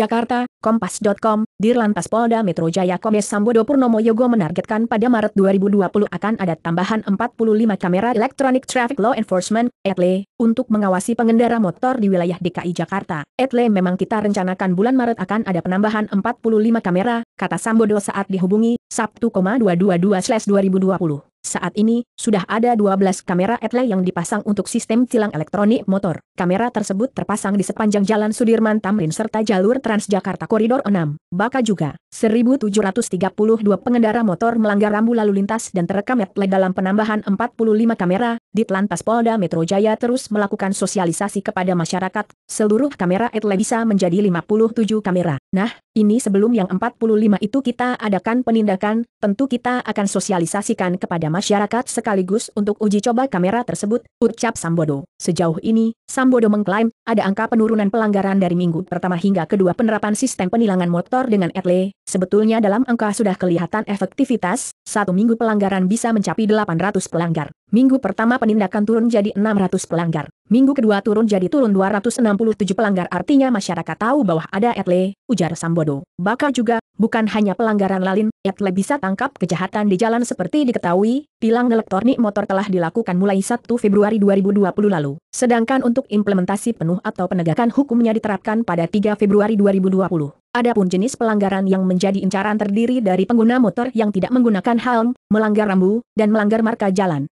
Jakarta, Kompas.com, Dirlantas Polda Metro Jaya Kombes Sambodo Purnomo Yogo menargetkan pada Maret 2020 akan ada tambahan 45 kamera Electronic Traffic Law Enforcement, ETLE, untuk mengawasi pengendara motor di wilayah DKI Jakarta. ETLE memang kita rencanakan bulan Maret akan ada penambahan 45 kamera, kata Sambodo saat dihubungi, Sabtu, 222-2020. Saat ini, sudah ada 12 kamera etle yang dipasang untuk sistem tilang elektronik motor. Kamera tersebut terpasang di sepanjang jalan Sudirman Tamrin serta jalur Transjakarta Koridor 6. Baka juga, 1732 pengendara motor melanggar rambu lalu lintas dan terekam etle dalam penambahan 45 kamera. Di Telantas Polda Metro Jaya terus melakukan sosialisasi kepada masyarakat. Seluruh kamera etle bisa menjadi 57 kamera. Nah, ini sebelum yang 45 itu kita adakan penindakan, tentu kita akan sosialisasikan kepada masyarakat sekaligus untuk uji coba kamera tersebut, ucap Sambodo. Sejauh ini, Sambodo mengklaim, ada angka penurunan pelanggaran dari minggu pertama hingga kedua penerapan sistem penilangan motor dengan etle, sebetulnya dalam angka sudah kelihatan efektivitas, satu minggu pelanggaran bisa mencapai 800 pelanggar. Minggu pertama penindakan turun jadi 600 pelanggar. Minggu kedua turun jadi turun 267 pelanggar artinya masyarakat tahu bahwa ada etle, ujar Sambodo. Bakal juga, bukan hanya pelanggaran lalin, etle bisa tangkap kejahatan di jalan seperti diketahui, tilang elektronik motor telah dilakukan mulai 1 Februari 2020 lalu. Sedangkan untuk implementasi penuh atau penegakan hukumnya diterapkan pada 3 Februari 2020. Adapun jenis pelanggaran yang menjadi incaran terdiri dari pengguna motor yang tidak menggunakan helm, melanggar rambu, dan melanggar marka jalan.